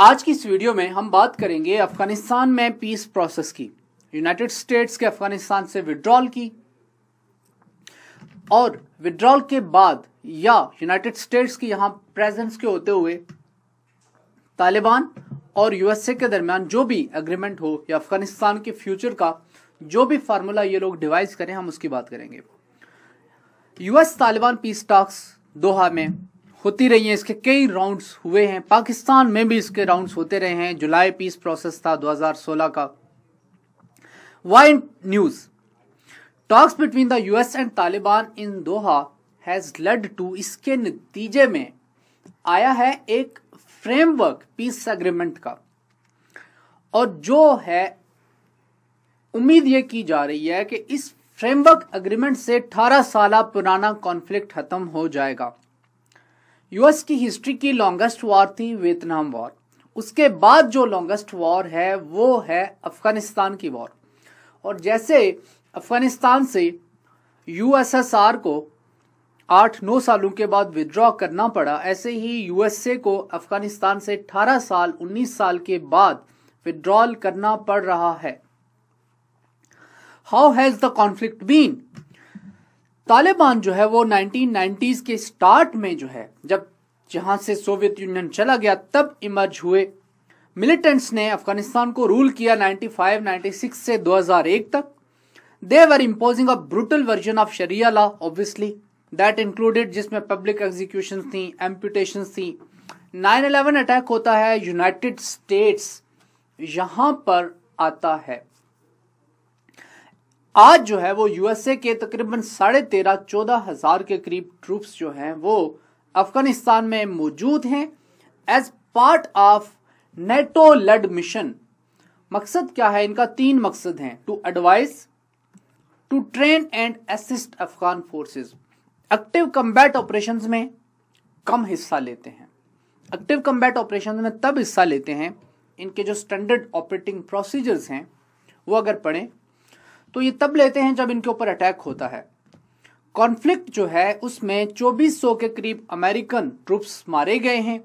आज की इस वीडियो में हम बात करेंगे अफगानिस्तान में पीस प्रोसेस की यूनाइटेड स्टेट्स के अफगानिस्तान से विड्रॉल की और विड्रॉल के बाद या यूनाइटेड स्टेट्स की यहां प्रेजेंस के होते हुए तालिबान और यूएसए के दरमियान जो भी एग्रीमेंट हो या अफगानिस्तान के फ्यूचर का जो भी फार्मूला ये लोग डिवाइस करें हम उसकी बात करेंगे US Taliban peace talks Doha में होती रही हैं इसके कई राउंड्स हुए हैं पाकिस्तान में भी इसके राउंड्स होते रहे हैं जुलाई पीस प्रोसेस था 2016 का why news talks between the US and Taliban in Doha has led to इसके नतीजे में आया है एक फ्रेमवर्क पीस एग्रीमेंट का और जो है उम्मीद ये की जा रही है कि इस फ्रेमवर्क अग्रीमेंट से 18 साल पुराना कॉन्फ्लिक्ट खत्म हो जाएगा यूएस की हिस्ट्री की लॉन्गेस्ट वॉर थी वियतनाम वॉर उसके बाद जो लॉन्गेस्ट वॉर है वो है अफगानिस्तान की वॉर और जैसे अफगानिस्तान से यूएसएसआर को आठ नौ सालों के बाद विद्रॉ करना पड़ा ऐसे ही यूएसए को अफगानिस्तान से 18 साल 19 साल के बाद विद्रॉल करना पड़ रहा है how has the conflict been Taliban जो है वो 1990s के स्टार्ट में जो है जब जहां से सोवियत यूनियन चला गया तब इमर्ज हुए मिलिटेंट्स ने अफगानिस्तान को रूल किया 95, 96 से 2001 तक they were imposing a brutal version of sharia law obviously that included जिसमें पब्लिक एग्जीक्यूशन थी एम्पूटेशन थी 9/11 अटैक होता है यूनाइटेड स्टेट्स यहां पर आता है आज जो है वो यूएसए के तकरीबन साढ़े तेरह चौदह हजार के करीब ट्रूप्स जो हैं वो अफगानिस्तान में मौजूद हैं as part of NATO led mission मकसद क्या है इनका तीन मकसद हैं to advise to train and assist Afghan forces active combat operation में कम हिस्सा लेते हैं एक्टिव कम्बैट ऑपरेशन में तब हिस्सा लेते हैं इनके जो स्टैंडर्ड ऑपरेटिंग प्रोसीजर्स हैं वो अगर पढ़ें तो ये तब लेते हैं जब इनके ऊपर अटैक होता है कॉन्फ्लिक्ट जो है उसमें 2400 के करीब अमेरिकन ट्रुप्स मारे गए हैं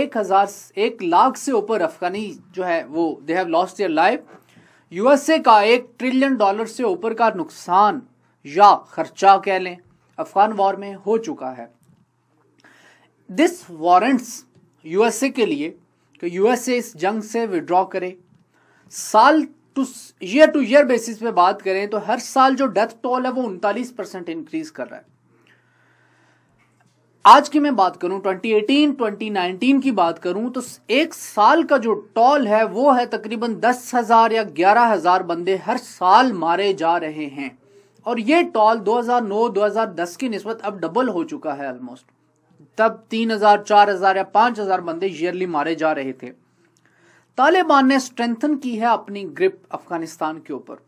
एक हज़ार एक लाख से ऊपर अफगानी जो है वो they have lost their life USA का एक ट्रिलियन डॉलर से ऊपर का नुकसान या खर्चा कह लें अफगान वॉर में हो चुका है दिस वॉरेंट्स यूएसए के लिए कि यूएसए इस जंग से विड्रॉ करे साल तो ईयर टू ईयर बेसिस पे बात करें तो हर साल जो डेथ टोल है वो उनतालीस परसेंट इंक्रीज कर रहा है आज की मैं बात करूं 2018, 2019 की बात करूं तो एक साल का जो टोल है वो है तकरीबन दस हजार या ग्यारह हजार बंदे हर साल मारे जा रहे हैं और ये टॉल 2009-2010 की नस्बत अब डबल हो चुका है ऑलमोस्ट तब तीन हजार चार हजार या हजार बंदे ईयरली मारे जा रहे थे तालिबान ने स्ट्रेंथन की है अपनी ग्रिप अफगानिस्तान के ऊपर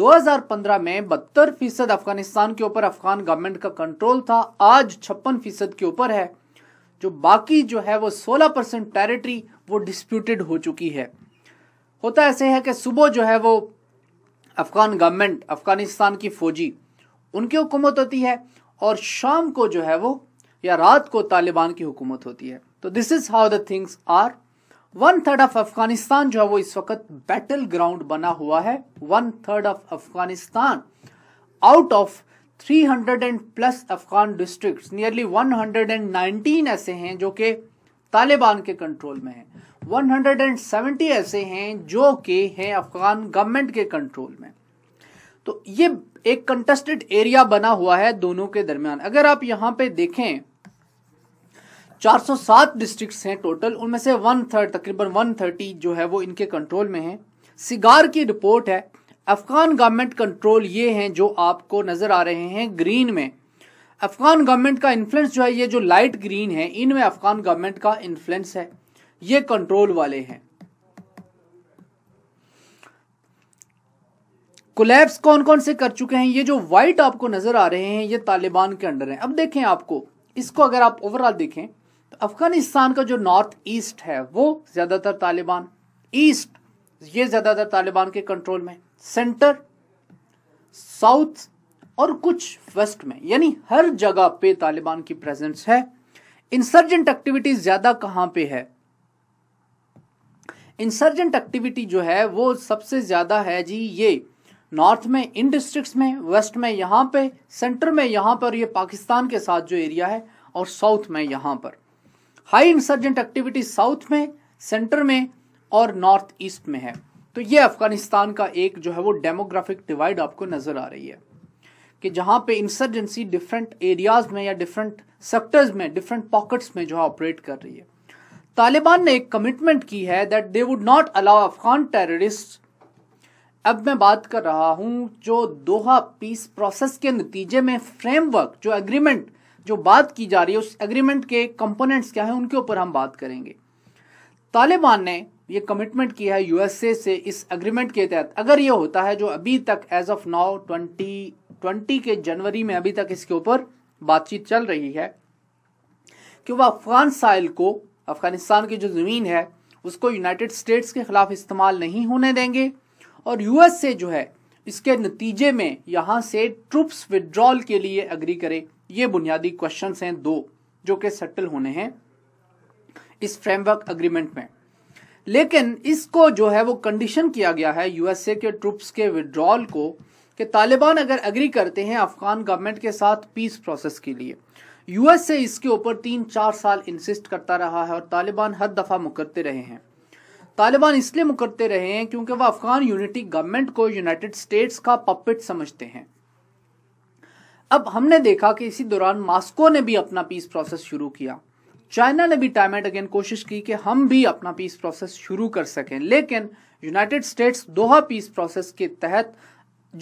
2015 में बहत्तर फीसद अफगानिस्तान के ऊपर अफगान गवर्नमेंट का कंट्रोल था आज छप्पन फीसद के ऊपर है जो बाकी जो है वो 16 परसेंट टेरिटरी वो डिस्प्यूटेड हो चुकी है होता ऐसे है कि सुबह जो है वो अफगान गवर्नमेंट अफगानिस्तान की फौजी उनकी हुकूमत होती है और शाम को जो है वो या रात को तालिबान की हुकूमत होती है तो this is how the things are one third of Afghanistan जो है वो इस वक्त बैटल ग्राउंड बना हुआ है one third of Afghanistan out of 300 and plus Afghan districts nearly 119 ऐसे हैं जो कि तालिबान के कंट्रोल में हैं 170 ऐसे हैं जो कि हैं अफगान गवर्नमेंट के कंट्रोल में तो ये एक कंटेस्टेड एरिया बना हुआ है दोनों के दरमियान अगर आप यहाँ पे देखें 407 डिस्ट्रिक्ट्स हैं टोटल उनमें से वन थर्ड तकरीबन वन थर्टी जो है वो इनके कंट्रोल में हैं सिगार की रिपोर्ट है अफगान गवर्नमेंट कंट्रोल ये हैं जो आपको नजर आ रहे हैं ग्रीन में अफगान गवर्नमेंट का इन्फ्लुएंस जो है ये जो लाइट ग्रीन है इनमें अफगान गवर्नमेंट का इन्फ्लुएंस है ये कंट्रोल वाले हैं कोलैप्स कौन कौन से कर चुके हैं ये जो वाइट आपको नजर आ रहे हैं ये तालिबान के अंडर हैं अब देखें आपको इसको अगर आप ओवरऑल देखें अफगानिस्तान का जो नॉर्थ ईस्ट है वो ज्यादातर तालिबान ईस्ट ये ज्यादातर तालिबान के कंट्रोल में सेंटर साउथ और कुछ वेस्ट में यानी हर जगह पे तालिबान की प्रेजेंस है इंसर्जेंट एक्टिविटी ज्यादा कहां पे है इंसर्जेंट एक्टिविटी जो है वो सबसे ज्यादा है जी ये नॉर्थ में इन डिस्ट्रिक्ट्स में वेस्ट में यहां पे सेंटर में यहां पर ये पाकिस्तान के साथ जो एरिया है और साउथ में यहां पर हाई इंसर्जेंट एक्टिविटी साउथ में सेंटर में और नॉर्थ ईस्ट में है तो ये अफगानिस्तान का एक जो है वो डेमोग्राफिक डिवाइड आपको नजर आ रही है कि जहाँ पे इंसर्जेंसी डिफरेंट एरियाज में या डिफरेंट सेक्टर्स में डिफरेंट पॉकेट्स में जो है ऑपरेट कर रही है तालिबान ने एक कमिटमेंट की है that they would not allow Afghan terrorist अब मैं बात कर रहा हूं जो दोहा पीस प्रोसेस के नतीजे में फ्रेमवर्क जो एग्रीमेंट जो बात की जा रही है उस एग्रीमेंट के कंपोनेंट्स क्या हैं उनके ऊपर हम बात करेंगे तालिबान ने ये कमिटमेंट किया है यूएसए से इस एग्रीमेंट के तहत अगर ये होता है जो अभी तक as of now twenty twenty के जनवरी में अभी तक इसके ऊपर बातचीत चल रही है कि वह अफगान साइल को अफगानिस्तान की जो ज़मीन है उसको यूनाइटेड स्टेट्स के ख़िलाफ़ इस्तेमाल नहीं होने देंगे और यूएसए जो है इसके नतीजे में यहाँ से ट्रुप्स विदड्रॉल के लिए अग्री करे ये बुनियादी क्वेश्चन हैं दो जो कि सेटल होने हैं इस फ्रेमवर्क अग्रीमेंट में लेकिन इसको जो है वो कंडीशन किया गया है यूएसए के ट्रुप्स के विड्रॉल को कि तालिबान अगर एग्री करते हैं अफगान गवर्नमेंट के साथ पीस प्रोसेस के लिए यूएसए इसके ऊपर तीन चार साल इंसिस्ट करता रहा है और तालिबान हर दफ़ा मुकरते रहे हैं तालिबान इसलिए मुकरते रहे हैं क्योंकि वह अफगान यूनिटी गवर्नमेंट को यूनाइटेड स्टेट्स का पपिट समझते हैं अब हमने देखा कि इसी दौरान मास्को ने भी अपना पीस प्रोसेस शुरू किया चाइना ने भी टाइम एंड अगेन कोशिश की कि हम भी अपना पीस प्रोसेस शुरू कर सकें लेकिन United States Doha peace process के तहत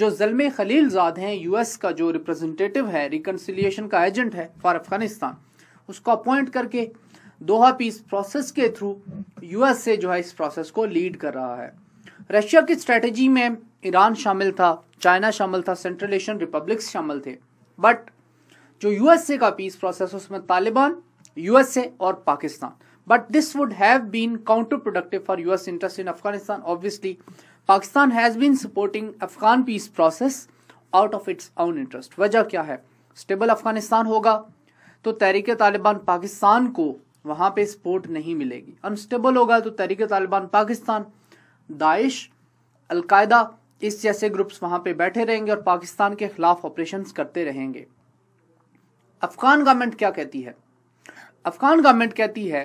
जो जलम खलीलजाद हैं यूएस का जो रिप्रेजेंटेटिव है रिकनसिलियेशन का एजेंट है फॉर अफगानिस्तान उसको अपॉइंट करके दोहा पीस प्रोसेस के थ्रू यूएस से जो है इस प्रोसेस को लीड कर रहा है रशिया की स्ट्रेटजी में ईरान शामिल था चाइना शामिल था सेंट्रल एशियन रिपब्लिक्स शामिल थे बट जो यूएसए का पीस प्रोसेस उसमें तालिबान यूएसए और Pakistan but this would have been counter productive for US interest in Afghanistan obviously Pakistan has been supporting Afghan peace process out of its own interest वजह क्या है stable Afghanistan होगा तो तहरीक तालिबान पाकिस्तान को वहां पे सपोर्ट नहीं मिलेगी अनस्टेबल होगा तो तहरीक तालिबान पाकिस्तान दाइश अलकायदा इस जैसे ग्रुप्स वहाँ पे बैठे रहेंगे और पाकिस्तान के खिलाफ ऑपरेशन करते रहेंगे अफगान गवर्नमेंट क्या कहती है अफगान गवर्नमेंट कहती है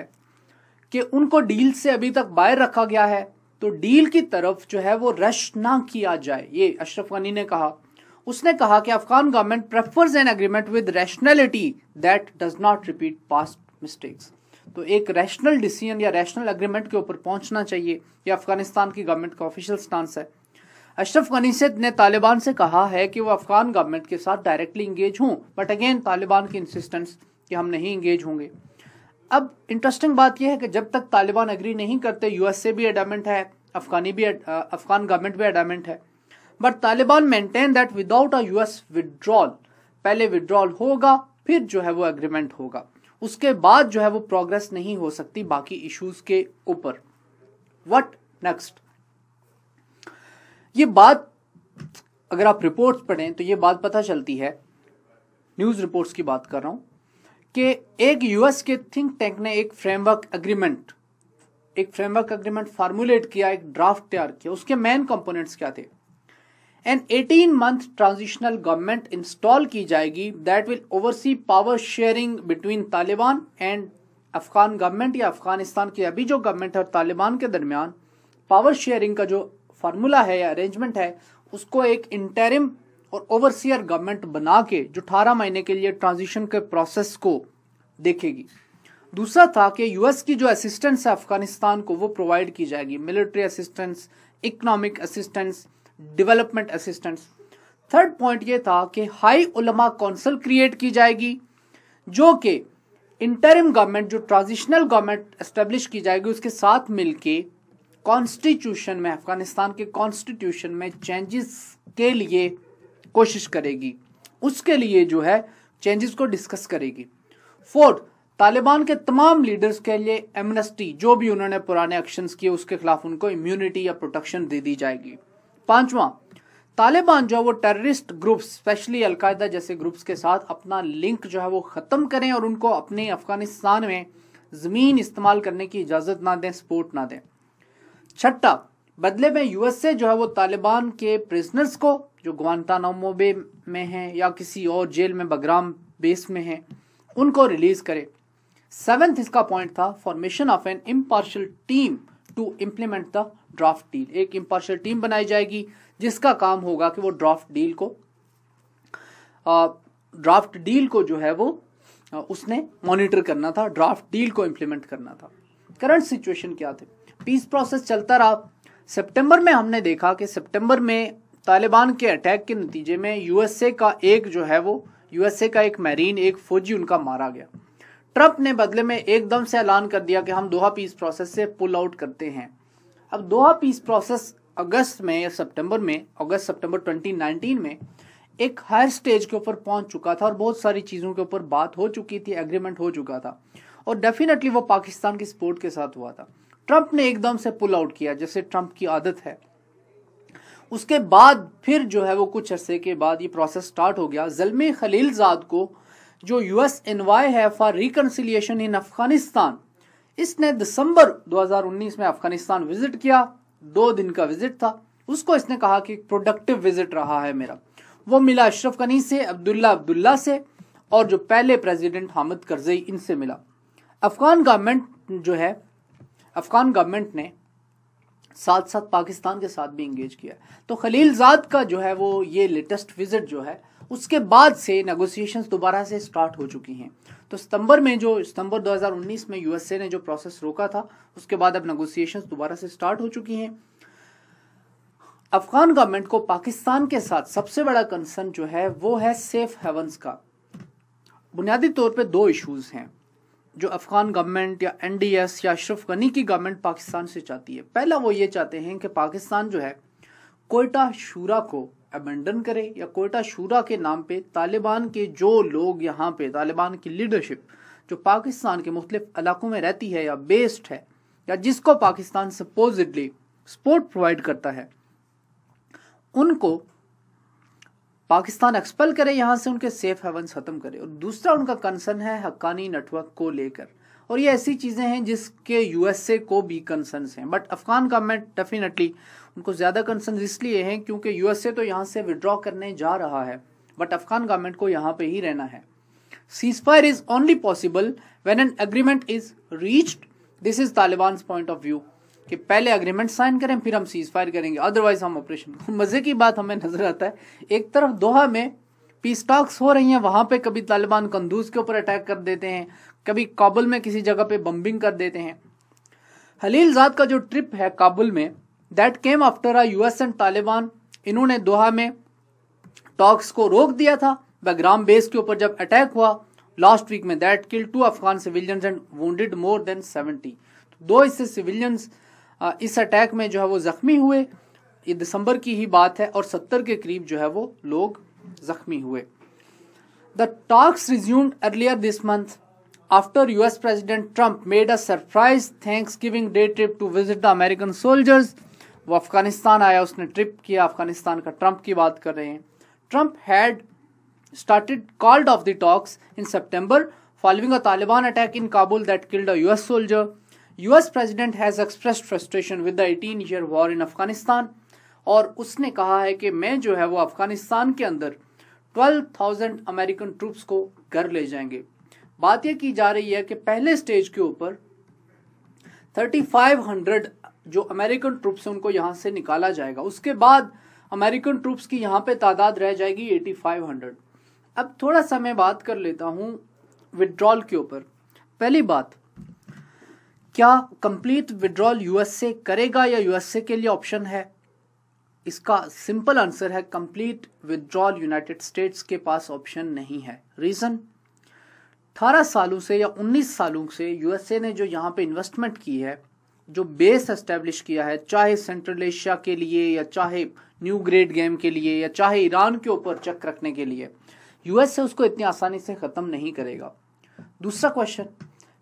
कि उनको डील से अभी तक बाहर रखा गया है तो डील की तरफ जो है वो रश ना किया जाए ये अशरफ गनी ने कहा उसने कहा कि Afghan government prefers an agreement with rationality that does not repeat past mistakes तो एक रैशनल डिसीजन या रैशनल एग्रीमेंट के ऊपर पहुंचना चाहिए यह अफगानिस्तान की गवर्नमेंट का ऑफिशियल स्टांस है अशरफ सिद्ध ने तालिबान से कहा है कि वो अफगान गवर्नमेंट के साथ डायरेक्टली इंगेज हों बट अगेन तालिबान की इंसिस्टेंस कि हम नहीं इंगेज होंगे अब इंटरेस्टिंग बात यह है कि जब तक तालिबान एग्री नहीं करते यूएस भी अडामेंट है अफगानी भी अफगान गवर्नमेंट भी अडामेंट है but Taliban maintain that without a US withdrawal पहले विदड्रॉल होगा फिर जो है वो एग्रीमेंट होगा उसके बाद जो है वो प्रोग्रेस नहीं हो सकती बाकी इश्यूज के ऊपर वट नेक्स्ट ये बात अगर आप रिपोर्ट्स पढ़ें तो ये बात पता चलती है न्यूज़ रिपोर्ट्स की बात कर रहा हूं कि एक यूएस के थिंक टैंक ने एक फ्रेमवर्क एग्रीमेंट एक फ्रेमवर्क एग्रीमेंट फार्मूलेट किया एक ड्राफ्ट तैयार किया उसके मेन कंपोनेंट्स क्या थे an 18 month transitional government install की जाएगी that will oversee power sharing between Taliban and Afghan government या अफगानिस्तान की अभी जो गवर्नमेंट है और तालिबान के दरमियान पावर शेयरिंग का जो फार्मूला है या अरेंजमेंट है उसको एक इंटरिम और ओवरसियर गवर्नमेंट बना के जो अठारह महीने के लिए ट्रांजिशन के प्रोसेस को देखेगी दूसरा था कि यूएस की जो असिस्टेंस है अफगानिस्तान को वो प्रोवाइड की जाएगी military assistance economic assistance development assistance third point ये था कि हाई उलमा काउंसिल क्रिएट की जाएगी जो कि इंटरिम गवर्नमेंट जो ट्रांजिशनल गवर्नमेंट एस्टेब्लिश की जाएगी उसके साथ मिलके कॉन्स्टिट्यूशन में अफगानिस्तान के कॉन्स्टिट्यूशन में चेंजेस के लिए कोशिश करेगी उसके लिए जो है चेंजेस को डिस्कस करेगी फोर्थ तालिबान के तमाम लीडर्स के लिए एमनेस्टी जो भी उन्होंने पुराने एक्शन किए उसके खिलाफ उनको इम्यूनिटी या प्रोटेक्शन दे दी जाएगी पांचवा तालिबान जो है वो टेररिस्ट ग्रुप्स स्पेशली अलकायदा जैसे ग्रुप्स के साथ अपना लिंक जो है वो ख़त्म करें और उनको अपने अफगानिस्तान में ज़मीन इस्तेमाल करने की इजाज़त ना दें सपोर्ट ना दें छठा बदले में यूएसए जो है वो तालिबान के प्रिजनर्स को जो गुआंतानामो बे में हैं या किसी और जेल में बगराम बेस में हैं उनको रिलीज करे सेवेंथ इसका पॉइंट था formation of an impartial team to implement the draft deal एक इम्पार्शल टीम बनाई जाएगी जिसका काम होगा कि वो ड्राफ्ट डील को ड्राफ्ट डील को जो है वो उसने मॉनिटर करना था ड्राफ्ट डील को इम्प्लीमेंट करना था करंट सिचुएशन क्या थी पीस प्रोसेस चलता रहा सितंबर में हमने देखा कि सितंबर में तालिबान के अटैक के नतीजे में यूएसए का एक जो है वो यूएसए का एक मैरीन एक फौजी उनका मारा गया ट्रंप ने बदले में एकदम से ऐलान कर दिया कि हम दोहा पीस प्रोसेस से पुल आउट करते हैं अब दोहा पीस प्रोसेस अगस्त में या सितंबर में अगस्त सितंबर 2019 में एक हायर स्टेज के ऊपर पहुंच चुका था और बहुत सारी चीज़ों के ऊपर बात हो चुकी थी एग्रीमेंट हो चुका था और डेफिनेटली वो पाकिस्तान की सपोर्ट के साथ हुआ था ट्रंप ने एकदम से पुल आउट किया जैसे ट्रंप की आदत है उसके बाद फिर जो है वो कुछ अरसे के बाद ये प्रोसेस स्टार्ट हो गया जलमे खलीलजाद को जो यूएस एनवाई है फॉर रिकनसिलियेशन इन अफगानिस्तान इसने दिसंबर 2019 में अफगानिस्तान विजिट किया दो दिन का विजिट था उसको इसने कहा कि प्रोडक्टिव विजिट रहा है मेरा वो मिला अशरफ गनी से अब्दुल्ला अब्दुल्ला से और जो पहले प्रेसिडेंट हामिद करजई इनसे मिला अफगान गवर्नमेंट जो है अफगान गवर्नमेंट ने साथ साथ पाकिस्तान के साथ भी इंगेज किया तो खलीलजाद का जो है वो ये लेटेस्ट विजिट जो है उसके बाद से नेगोशिएशंस दोबारा से स्टार्ट हो चुकी हैं तो सितंबर में जो सितंबर 2019 में यूएसए ने जो प्रोसेस रोका था उसके बाद अब नेगोशिएशंस दोबारा से स्टार्ट हो चुकी हैं अफगान गवर्नमेंट को पाकिस्तान के साथ सबसे बड़ा कंसर्न जो है वो है सेफ हेवंस का बुनियादी तौर पर दो इशूज हैं जो अफगान गवर्नमेंट या एनडीएस या अशरफ गनी की गवर्नमेंट पाकिस्तान से चाहती है पहला वो ये चाहते हैं कि पाकिस्तान जो है कोयटा शूरा को अबेंडन करे या कोयटा शूरा के नाम पे तालिबान के जो लोग यहाँ पे तालिबान की लीडरशिप जो पाकिस्तान के मुख्तलिफ इलाकों में रहती है या बेस्ड है या जिसको पाकिस्तान सपोजिटली सपोर्ट प्रोवाइड करता है उनको पाकिस्तान एक्सपेल करे यहाँ से उनके सेफ हेवन ख़त्म करे और दूसरा उनका कंसर्न है हक्कानी नेटवर्क को लेकर और ये ऐसी चीज़ें हैं जिसके यूएसए को भी कंसर्न हैं बट अफगान गवर्नमेंट डेफिनेटली उनको ज़्यादा कंसर्न इसलिए हैं क्योंकि यूएसए तो यहाँ से विड्रॉ करने जा रहा है बट अफगान गवर्नमेंट को यहाँ पे ही रहना है fire is only possible when an agreement is reached this is Taliban point of view कि पहले अग्रीमेंट साइन करें फिर हम सीज फायर करेंगे अदरवाइज हम ऑपरेशन मज़े की बात हमें नज़र आता है एक तरफ दोहा में पीस टॉक्स हो रही हैं वहाँ पे कभी तालिबान कंदूज के ऊपर अटैक कर देते हैं कभी काबुल में किसी जगह पे बम्बिंग कर देते हैं हलील जात का जो ट्रिप है काबुल में that came after a US and Taliban इन्होंने दोहा में टॉक्स को रोक दिया था बैग्राम बेस के ऊपर जब अटैक हुआ लास्ट वीक में that kill two Afghan civilians and wounded more than seventy दो इससे सिविलियंस इस अटैक में जो है वो ज़ख्मी हुए ये दिसंबर की ही बात है और सत्तर के करीब जो है वो लोग ज़ख्मी हुए the talks resumed earlier this month after US president Trump made a surprise Thanksgiving day trip to visit the American soldiers वो अफगानिस्तान आया उसने ट्रिप किया अफगानिस्तान का ट्रंप की बात कर रहे हैं Trump had started called off the talks in September following a Taliban attack in Kabul that killed a US soldier US president has express frustration with the 18 year war in Afghanistan और उसने कहा है कि मैं जो है वो अफगानिस्तान के अंदर 12,000 अमेरिकन ट्रूप्स को घर ले जाएंगे बात यह की जा रही है कि पहले स्टेज के ऊपर 3500 जो अमेरिकन ट्रूप्स हैं उनको यहाँ से निकाला जाएगा उसके बाद अमेरिकन ट्रूप्स की यहाँ पे तादाद रह जाएगी 8500 अब थोड़ा सा मैं बात कर लेता हूँ विड्रॉल के ऊपर पहली बात क्या कंप्लीट विड्रॉल यूएसए करेगा या यूएसए के लिए ऑप्शन है इसका सिंपल आंसर है कंप्लीट विड्रॉल यूनाइटेड स्टेट्स के पास ऑप्शन नहीं है रीजन 18 सालों से या 19 सालों से यूएसए ने जो यहाँ पे इन्वेस्टमेंट की है जो बेस एस्टेब्लिश किया है चाहे सेंट्रल एशिया के लिए या चाहे न्यू ग्रेड गेम के लिए या चाहे ईरान के ऊपर चक रखने के लिए यूएसए उसको इतनी आसानी से ख़त्म नहीं करेगा दूसरा क्वेश्चन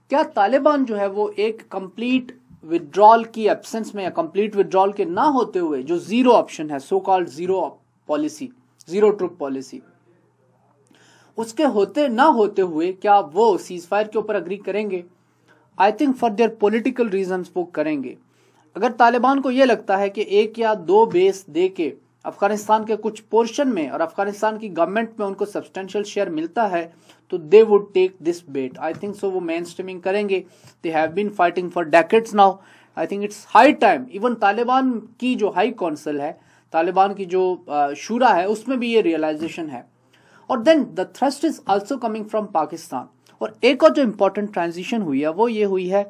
क्या तालिबान जो है वो एक कंप्लीट विदड्रॉल की एब्सेंस में या कंप्लीट विदड्रॉल के ना होते हुए जो जीरो ऑप्शन है so called zero policy zero troop policy उसके होते ना होते हुए क्या वो सीज फायर के ऊपर अग्री करेंगे I think for their political reason वो करेंगे अगर तालिबान को यह लगता है कि एक या दो बेस दे के अफगानिस्तान के कुछ पोर्शन में और अफगानिस्तान की गवर्नमेंट में उनको सब्सटेंशियल शेयर मिलता है तो they would take this bet I think so वो मेन स्ट्रीमिंग करेंगे they have been fighting for decades now I think it's high time even Taliban की जो हाई कौंसिल है तालिबान की जो शूरा है उसमें भी ये रियलाइजेशन है और then the thrust is also coming from Pakistan और एक और जो इम्पोर्टेंट ट्रांजिशन हुई है वो ये हुई है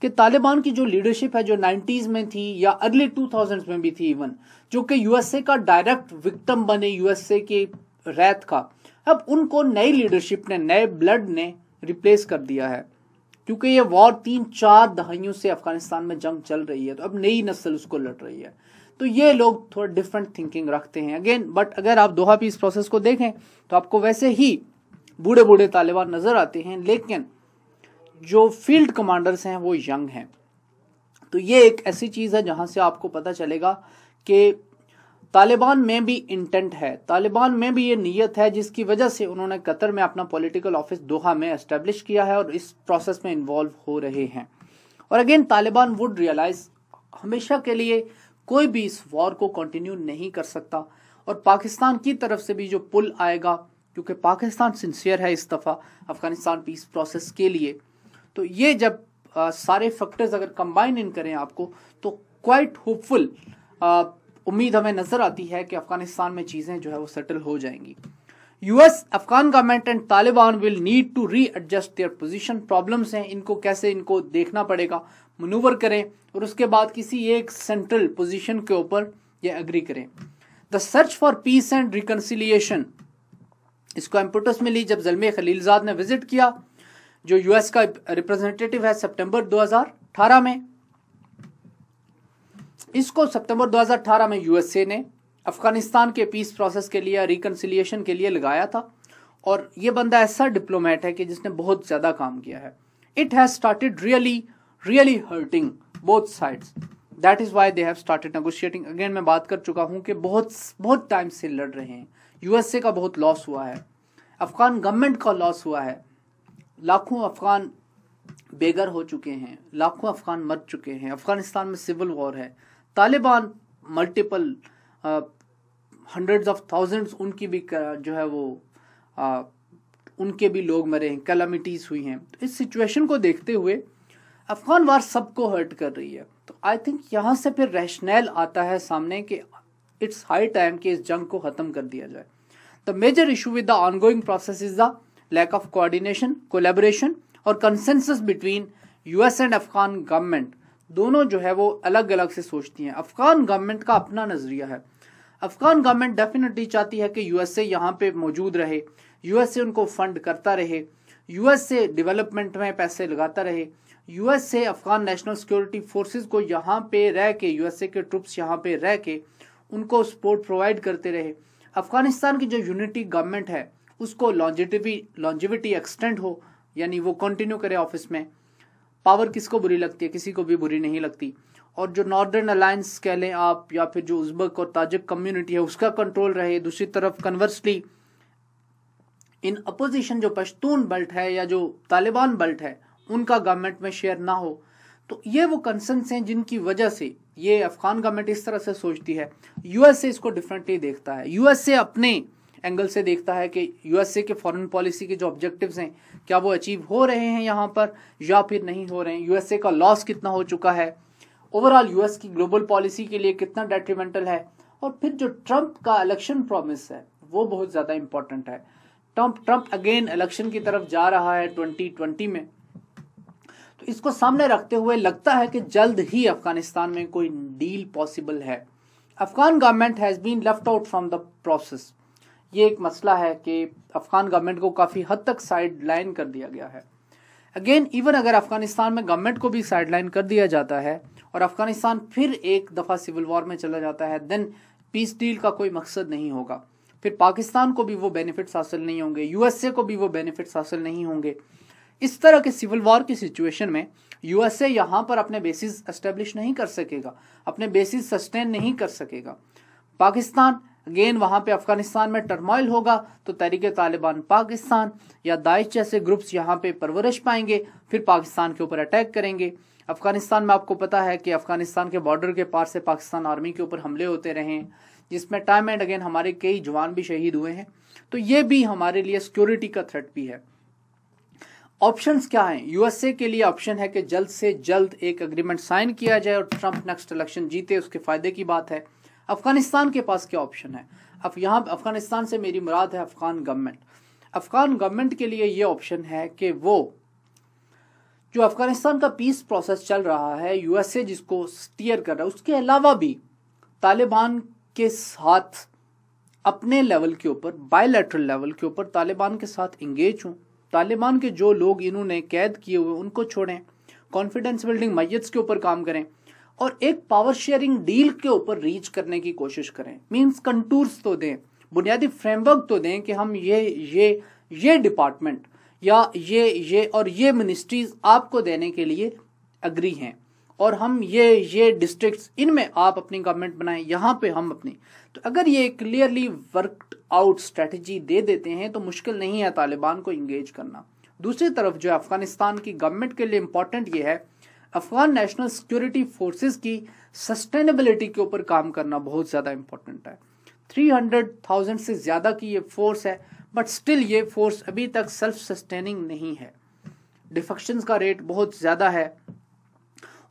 कि तालिबान की जो लीडरशिप है जो 90s में थी या अर्ली 2000s में भी थी इवन जो कि यूएसए का डायरेक्ट विक्टम बने यूएसए के रैत का अब उनको नई लीडरशिप ने नए ब्लड ने रिप्लेस कर दिया है क्योंकि ये वॉर तीन चार दहाइयों से अफगानिस्तान में जंग चल रही है तो अब नई नस्ल उसको लड़ रही है तो ये लोग थोड़ा डिफरेंट थिंकिंग रखते हैं अगेन बट अगर आप दोहा पीस प्रोसेस को देखें तो आपको वैसे ही बूढ़े बूढ़े तालिबान नजर आते हैं लेकिन जो फील्ड कमांडर्स हैं वो यंग हैं तो ये एक ऐसी चीज़ है जहाँ से आपको पता चलेगा कि तालिबान में भी इंटेंट है तालिबान में भी ये नीयत है जिसकी वजह से उन्होंने कतर में अपना पॉलिटिकल ऑफिस दोहा में एस्टेब्लिश किया है और इस प्रोसेस में इन्वॉल्व हो रहे हैं और अगेन तालिबान वुड रियलाइज हमेशा के लिए कोई भी इस वॉर को कंटिन्यू नहीं कर सकता और पाकिस्तान की तरफ से भी जो पुल आएगा क्योंकि पाकिस्तान सिंसियर है इस दफ़ा अफगानिस्तान पीस प्रोसेस के लिए तो ये जब आ, सारे फैक्टर्स अगर कंबाइन इन करें आपको तो क्वाइट होपफुल उम्मीद हमें नजर आती है कि अफगानिस्तान में चीजें जो है वो सेटल हो जाएंगी US Afghan government and Taliban will need to readjust their position problems हैं इनको कैसे इनको देखना पड़ेगा मनूवर करें और उसके बाद किसी एक सेंट्रल पोजीशन के ऊपर ये एग्री करें the search for peace and reconciliation इसको एम्पोटस मिली जब जलमे खलीलजाद ने विजिट किया जो यूएस का रिप्रेजेंटेटिव है सितंबर 2018 में इसको सितंबर 2018 में यूएसए ने अफगानिस्तान के पीस प्रोसेस के लिए रिकनसिलियेशन के लिए लगाया था और ये बंदा ऐसा डिप्लोमेट है कि जिसने बहुत ज़्यादा काम किया है it has started really really hurting both sides that is why they have started negotiating again मैं बात कर चुका हूँ कि बहुत बहुत टाइम से लड़ रहे हैं यूएसए का बहुत लॉस हुआ है अफगान गवर्नमेंट का लॉस हुआ है लाखों अफगान बेघर हो चुके हैं लाखों अफगान मर चुके हैं अफगानिस्तान में सिविल वॉर है Taliban multiple hundreds of thousands उनकी भी जो है वो आ, उनके भी लोग मरे हैं कैलामिटीज़ हुई हैं तो इस सिचुएशन को देखते हुए अफगान वार सबको हर्ट कर रही है तो आई थिंक यहाँ से फिर रैशनैल आता है सामने कि इट्स हाई टाइम कि इस जंग को ख़त्म कर दिया जाए the major issue with the ongoing process is the lack of coordination collaboration और consensus between US and Afghan government दोनों जो है वो अलग अलग से सोचती हैं अफगान गवर्नमेंट का अपना नज़रिया है अफगान गवर्नमेंट डेफिनेटली चाहती है कि यूएसए यहाँ पे मौजूद रहे यूएसए उनको फंड करता रहे यूएसए डेवलपमेंट में पैसे लगाता रहे USA Afghan national security forces को यहाँ पे रह के यूएसए के ट्रुप्स यहाँ पे रह के उनको सपोर्ट प्रोवाइड करते रहे अफगानिस्तान की जो यूनिटी गवर्नमेंट है उसको लॉन्जिटिवी लॉन्जिविटी एक्सटेंड हो यानी वो कंटिन्यू करे ऑफिस में पावर किसको बुरी लगती है किसी को भी बुरी नहीं लगती और जो नॉर्दर्न अलायंस कह लें आप या फिर जो उज्बक और ताजिक कम्युनिटी है उसका कंट्रोल रहे दूसरी तरफ कन्वर्सली इन अपोजिशन जो पश्तून बल्ट है या जो तालिबान बल्ट है उनका गवर्नमेंट में शेयर ना हो तो ये वो कंसर्नस हैं जिनकी वजह से ये अफगान गवर्नमेंट इस तरह से सोचती है यूएसए इसको डिफरेंटली देखता है यूएसए अपने एंगल से देखता है कि यूएसए के फॉरेन पॉलिसी के जो ऑब्जेक्टिव्स हैं क्या वो अचीव हो रहे हैं यहाँ पर या फिर नहीं हो रहे हैं यूएसए का लॉस कितना हो चुका है ओवरऑल यूएस की ग्लोबल पॉलिसी के लिए कितना डेट्रीमेंटल है और फिर जो ट्रंप का इलेक्शन प्रॉमिस है वो बहुत ज़्यादा इम्पॉर्टेंट है ट्रंप ट्रंप अगेन इलेक्शन की तरफ जा रहा है ट्वेंटी में तो इसको सामने रखते हुए लगता है कि जल्द ही अफगानिस्तान में कोई डील पॉसिबल है Afghan government has been left out from the process ये एक मसला है कि अफगान गवर्नमेंट को काफ़ी हद तक साइड लाइन कर दिया गया है अगेन इवन अगर अफगानिस्तान में गवर्नमेंट को भी साइड लाइन कर दिया जाता है और अफगानिस्तान फिर एक दफ़ा सिविल वॉर में चला जाता है देन पीस डील का कोई मकसद नहीं होगा फिर पाकिस्तान को भी वो बेनिफिट्स हासिल नहीं होंगे यूएसए को भी वो बेनिफिट्स हासिल नहीं होंगे इस तरह के सिविल वॉर की सिचुएशन में यूएसए यहाँ पर अपने बेसिस एस्टेब्लिश नहीं कर सकेगा अपने बेसिस सस्टेन नहीं कर सकेगा पाकिस्तान अगेन वहां पे अफगानिस्तान में टर्मोइल होगा तो तहरीक तालिबान पाकिस्तान या दाइश जैसे ग्रुप्स यहाँ पे परवरिश पाएंगे फिर पाकिस्तान के ऊपर अटैक करेंगे अफगानिस्तान में आपको पता है कि अफगानिस्तान के बॉर्डर के पार से पाकिस्तान आर्मी के ऊपर हमले होते रहे जिसमें टाइम एंड अगेन हमारे कई जवान भी शहीद हुए हैं तो ये भी हमारे लिए सिक्योरिटी का थ्रेट भी है ऑप्शंस क्या हैं यूएसए के लिए ऑप्शन है कि जल्द से जल्द एक अग्रीमेंट साइन किया जाए और ट्रंप नेक्स्ट इलेक्शन जीते उसके फायदे की बात है अफगानिस्तान के पास क्या ऑप्शन है अब यहाँ अफगानिस्तान से मेरी मुराद है अफगान गवर्नमेंट अफगान गवर्नमेंट के लिए ये ऑप्शन है कि वो जो अफगानिस्तान का पीस प्रोसेस चल रहा है यूएसए जिसको स्टीयर कर रहा है उसके अलावा भी तालिबान के साथ अपने लेवल के ऊपर बायोलेट्रल लेवल के ऊपर तालिबान के साथ इंगेज हूं तालिबान के जो लोग इन्होंने कैद किए हुए उनको छोड़ें कॉन्फिडेंस बिल्डिंग मैयत्स के ऊपर काम करें और एक पावर शेयरिंग डील के ऊपर रीच करने की कोशिश करें मींस कंटूर्स तो दें बुनियादी फ्रेमवर्क तो दें कि हम ये ये ये डिपार्टमेंट या ये ये और ये मिनिस्ट्रीज आपको देने के लिए अग्री हैं और हम ये ये डिस्ट्रिक्ट्स इनमें आप अपनी गवर्नमेंट बनाएं यहाँ पे हम अपनी तो अगर ये क्लियरली वर्कड आउट स्ट्रेटजी दे देते हैं तो मुश्किल नहीं है तालिबान को इंगेज करना दूसरी तरफ जो अफगानिस्तान की गवर्नमेंट के लिए इंपॉर्टेंट ये है अफगान नेशनल सिक्योरिटी फोर्सेस की सस्टेनेबिलिटी के ऊपर काम करना बहुत ज़्यादा इंपॉर्टेंट है 300,000 से ज़्यादा की ये फोर्स है बट स्टिल ये फोर्स अभी तक सेल्फ सस्टेनिंग नहीं है डिफेक्शन का रेट बहुत ज़्यादा है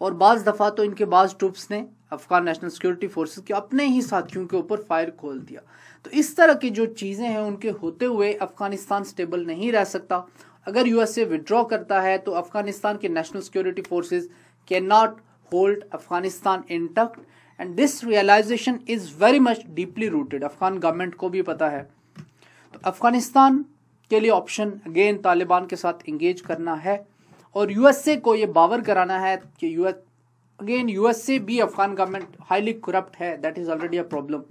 और बाज़ दफ़ा तो इनके बाज़ ट्रुप्स ने अफगान नेशनल सिक्योरिटी फोर्सेस के अपने ही साथियों के ऊपर फायर खोल दिया तो इस तरह की जो चीज़ें हैं उनके होते हुए अफगानिस्तान स्टेबल नहीं रह सकता अगर यूएसए विड्रॉ करता है तो अफगानिस्तान के national security forces can not hold Afghanistan intact and this realization is very much deeply rooted Afghan government को भी पता है तो अफगानिस्तान के लिए ऑप्शन अगेन तालिबान के साथ इंगेज करना है और यूएसए को ये बावर कराना है कि यूएस अगेन यूएसए भी अफगान गवर्नमेंट हाईली करप्ट है that is already a problem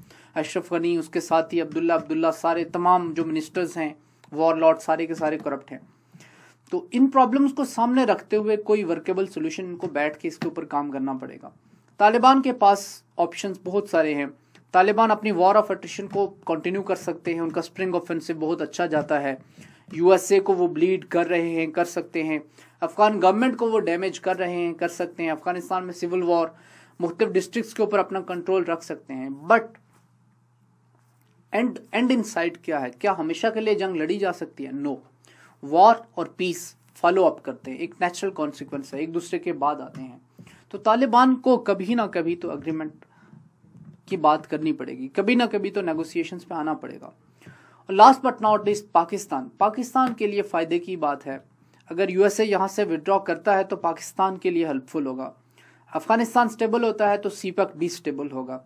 Ashraf Ghani उसके साथ ही अब्दुल्ला अब्दुल्ला सारे तमाम जो मिनिस्टर्स हैं वॉर लॉर्ड सारे के सारे करप्ट हैं तो इन प्रॉब्लम्स को सामने रखते हुए कोई वर्केबल सोल्यूशन को बैठ के इसके ऊपर काम करना पड़ेगा तालिबान के पास ऑप्शन बहुत सारे हैं तालिबान अपनी वॉर ऑफ एट्रिशन को कंटिन्यू कर सकते हैं उनका स्प्रिंग ऑफेंसिव बहुत अच्छा जाता है यूएसए को वो ब्लीड कर रहे हैं कर सकते हैं अफगान गवर्नमेंट को वो डैमेज कर रहे हैं कर सकते हैं अफगानिस्तान में सिविल वॉर मुख्तलिफ डिस्ट्रिक्ट के ऊपर अपना कंट्रोल रख सकते हैं but and and insight क्या है क्या हमेशा के लिए जंग लड़ी जा सकती है नो no. वॉर और पीस फॉलो अप करते हैं एक नेचुरल कॉन्सिक्वेंस है एक दूसरे के बाद आते हैं तो तालिबान को कभी ना कभी तो अग्रीमेंट की बात करनी पड़ेगी कभी ना कभी तो नेगोशिएशंस पे आना पड़ेगा और last but not least Pakistan Pakistan के लिए फ़ायदे की बात है अगर यूएसए यहां से विदड्रॉ करता है तो पाकिस्तान के लिए हेल्पफुल होगा अफगानिस्तान स्टेबल होता है तो सीपक भी स्टेबल होगा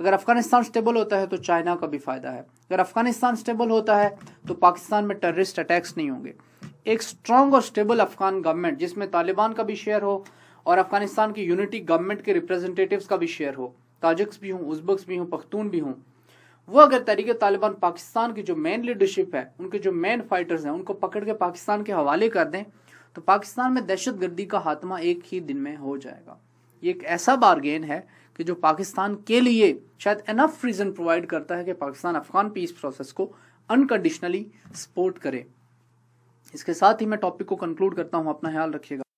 अगर अफगानिस्तान स्टेबल होता है तो चाइना का भी फायदा है अगर अफगानिस्तान स्टेबल होता है तो पाकिस्तान में टेररिस्ट अटैक्स नहीं होंगे एक स्ट्रांग और स्टेबल अफगान गवर्नमेंट जिसमें तालिबान का भी शेयर हो और अफगानिस्तान की यूनिटी गवर्नमेंट के रिप्रेजेंटेटिव का भी शेयर हो ताजिक्स भी हों उज्बक्स भी हों पख्तून भी हों वो अगर तरीके तालिबान पाकिस्तान की जो मेन लीडरशिप है उनके जो मेन फाइटर्स हैं उनको पकड़ के पाकिस्तान के हवाले कर दें तो पाकिस्तान में दहशत गर्दी का खात्मा एक ही दिन में हो जाएगा ये एक ऐसा बारगेन है कि जो पाकिस्तान के लिए शायद एनफ रीजन प्रोवाइड करता है कि पाकिस्तान अफगान पीस प्रोसेस को अनकंडीशनली सपोर्ट करे इसके साथ ही मैं टॉपिक को कंक्लूड करता हूं अपना ख्याल रखिएगा